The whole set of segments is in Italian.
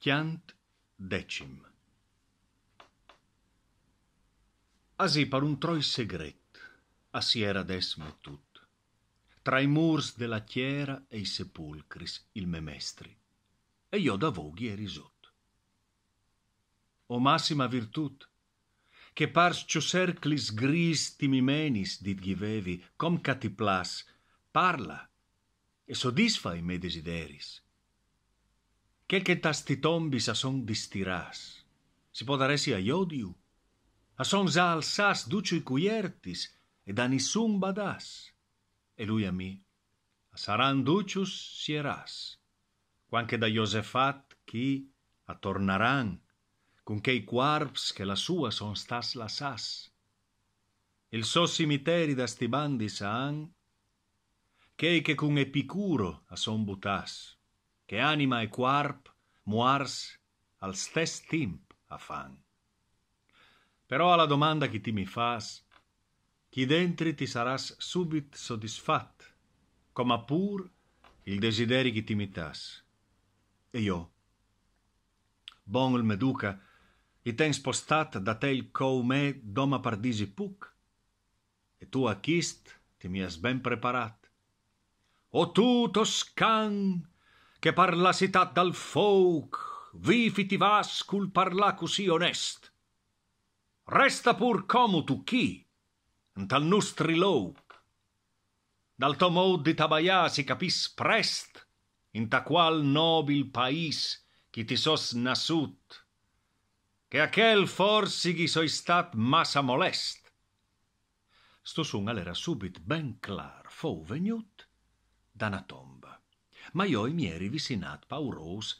Chiant decim. Asi par un troi segret, a siera desme tut, tra i murs della chiera e i sepulcris il memestri, e io da voghi e risot. O massima virtut, che pars cerclis gris timimenis dit givevi, com catiplas, parla e soddisfa i miei desideris και και τα στιτόμπις son distiras. Si può dare sì a iodiu. A son già al sas duccio i cuiertis, e da nissun badas. E lui a mi, a saran ducius sieras. Quanche da Josefat chi a tornaran, con quei i quarps che la sua son stas la Il so cimiteri da sti bandi an, chei che con Epicuro a son butas che anima e quarp muars al stess timp a fan. Però alla domanda chi ti mi fas, chi dentri ti saras subit soddisfat, coma pur il desideri chi ti tas. E io, bon il meduca, i ten spostat da te il cou doma pardisi puc, e tu a chist ti mi has ben preparat. O tu, Toscan, che par la sità dal folk vifiti vascul parla così onest. Resta pur como tu chi, tal nostri louk. Dal to mod di Tabaia si capis prest, in ta qual nobil pais chi ti sos nasut, che a quel forsi chi soi stat massa molest. Sto sun all'era subit ben clar fou venut d'anatom ma io i mieri visinat paurous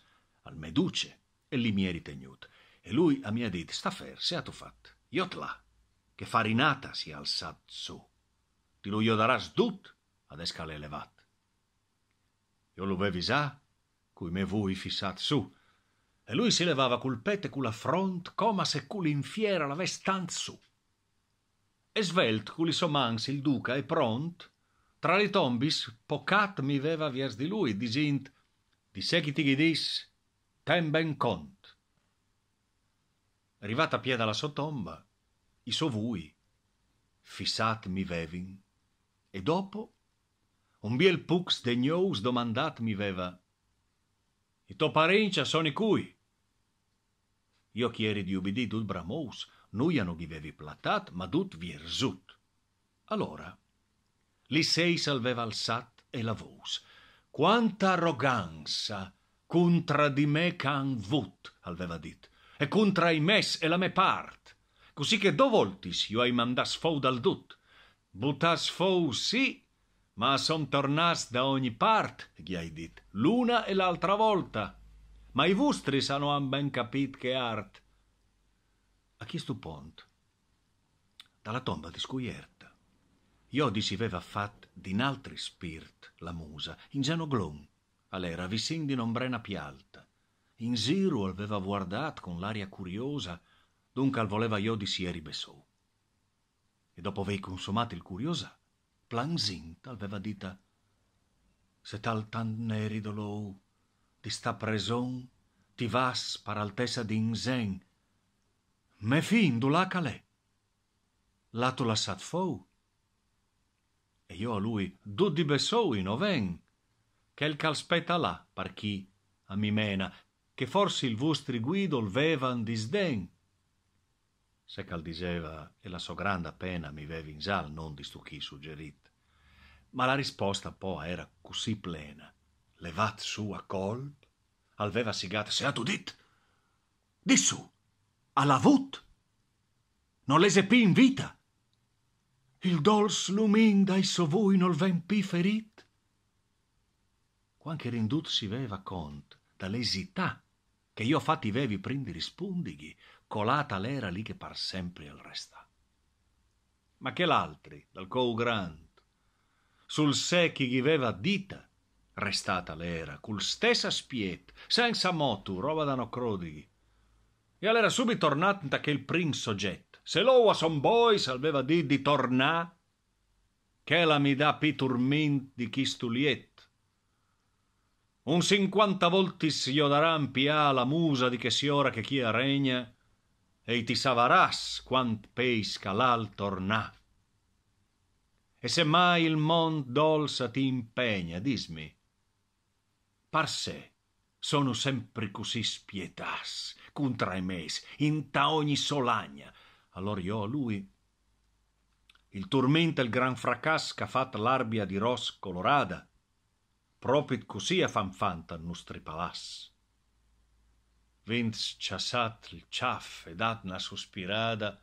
al meduce e li mieri tenut. E lui a mia dit stafer tu fat, iotla, che farinata si alzat su. Ti lui io daras dut ad escale elevat. Io lo bevisà, cui me vui fissat su, e lui si levava col cul pete culla front, coma se culi in fiera la vestanza su. E svelt culi somans il duca e pront, tra le tombis, pocat mi veva vias di lui, disint, di seguiti ghidis, ten ben cont. Arrivata a piedi alla sua tomba, i sovui, fissat mi vevin, e dopo, un biel pux de gnous domandat mi veva, i to parencia sono i cui? Io chieri di ubbidì dut bramous, non givevi platat, ma dut vierzut. Allora, Lisei salveva sat e la Vous. Quanta arroganza contra di me can vut, aveva dit, e contra i mes e la me part. Così che do voltis io ai mandas fou dal dut. Butas fou sì, ma son tornas da ogni part, gli hai dit, l'una e l'altra volta. Ma i vostri sanno han ben capit che art. A chi stupont? Dalla tomba di Scuiert Iodici aveva fat din altri spirt la musa, in geno glon, all'era visin di nombrena pialta. In giro aveva guardat con l'aria curiosa, dunque al voleva io Iodici eri besò. E dopo avei consumato il curiosa, planzint aveva dita «Se tal tan neri dolou, ti sta preson, ti vas par altesa d'insen, me fin du la lacale, lato sat fou, e io a lui, du di Bessoui, no ven. Chel calspetta là, par chi, a mi mena, che forse il vostri guido vevan disden. Se cal diceva, e la so grande pena mi vevi in sal, non di stu chi suggerit. Ma la risposta poi era così plena. Levat su a colp, alveva sigat, se hat udit? Di su, alla vut! Non l'ese in vita! il dolce lumin dai sovui nol ven pi ferit? Quanche rindut si veva cont dall'esità che io fatti vevi prindi rispondighi, colata l'era lì che par sempre al resta. Ma che l'altri, dal cou grand, sul sé chi viveva dita, restata l'era, cul stessa spiet, senza motu, roba da no crodighi. E allora subito tornata che il prim soggetto, se loua son bois, aveva di di tornà, che la mi dà piturmin di chi stuliet. Un cinquanta voltis io daran pià la musa di che si ora che chia regna, e ti savaras quant pesca l'al tornà. E se mai il mond dolsa ti impegna, dismi, par sé sono sempre così spietas, i mesi, in ta ogni solagna, allora io a lui. Il tormenta il gran fracas che ha fatto l'arbia di Ros Colorada. propit così a fan al il nostro palazzo. Vince ciasat il ciaff e dat una sospirata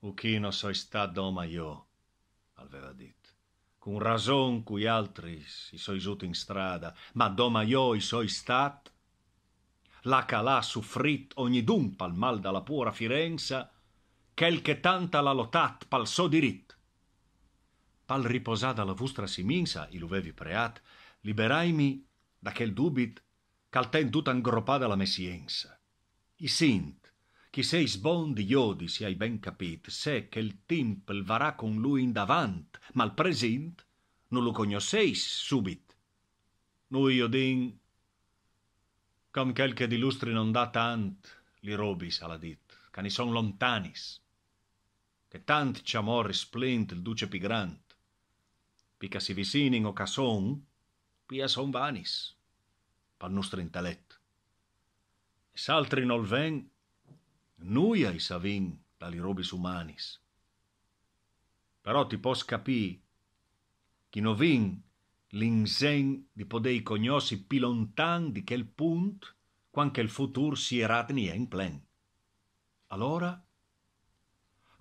u chi non so sta doma io, aveva detto. Con rason cui altri si so isuto in strada, ma doma io i so stat, la calà soffrit ogni d'un pal mal dalla pura Firenza, chel che tanta la lotat pal so dirit. Pal riposada la vostra siminsa, il uvevi preat, liberai-mi da quel dubit cal ten tutta ingroppada la messienza. I sint, chi sei sbon iodi, si hai ben capit, se che il timpel varà con lui in davant, ma il present non lo cognosseis subit. Noi io din, com quel che di lustri non dà tant, li robis alla dit, cani son lontanis che tanti amor risplent il duce pigrant, pica si vicini in occasion, pia son vanis, pal nostro intellet. E s'altri non ven, nuia i savin tali robis umanis. Però ti pos capì, chi non vin l'insen di podei cognosi più lontan di quel punt, quanche il futur si erat nien plen. Allora,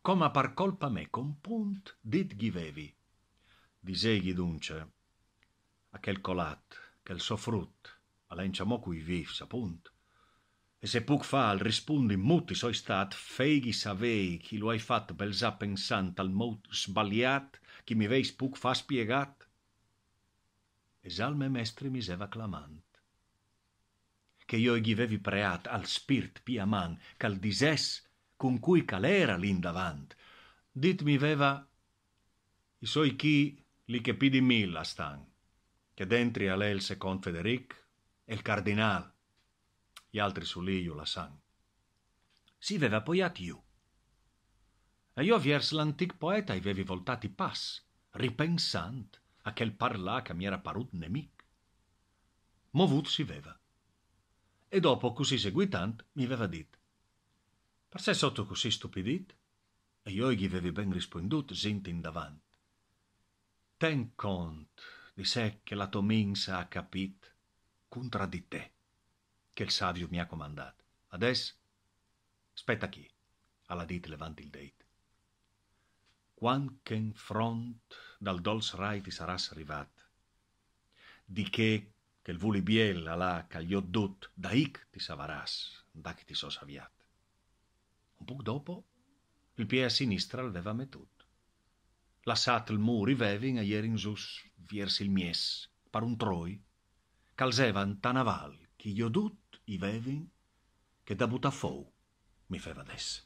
Coma par colpa me compunt dit givevi. Diseghi dunce, a quel colat, quel soffrut, alla inciamò cui viv sapunt. E se puc al rispondi muti soi stat, feghi savei chi lo hai fat bel za pensant al mot sbagliat, chi mi veis puc fa spiegat. Esalme mestri miseva clamant. Che io gli vevi preat al spirt pia man, cal disess, con cui calera lì in Dit mi veva, i suoi chi li che di milla stan, che dentro a lei il secondo Federic e il cardinal, gli altri su lì io la san. Si veva appoggiati io. E io viers l'antic poeta i vevi voltati pass, ripensant a quel parlà che mi era parut nemic. Movut si veva. E dopo, così seguitant, mi aveva dit per sé sotto così stupidit, e io gli avevi ben rispondut sint in davant. Ten cont di sé che la Tominsa ha capit contra di te, che il savio mi ha comandato. Adesso, aspetta chi, alla dit levanti il deit. Quanche in front dal dolce rai ti saras arrivat, di che che il vuli biella la cagliò dut, da ic ti savaras, da che ti so saviat. Un poco dopo il piede a sinistra l'aveva mettuto. Lasciato il muro vevin a ieri in sus, viersi il mies, par un troi, calzeva un tanaval, che io dut i vevin, che da butafou mi feva desse.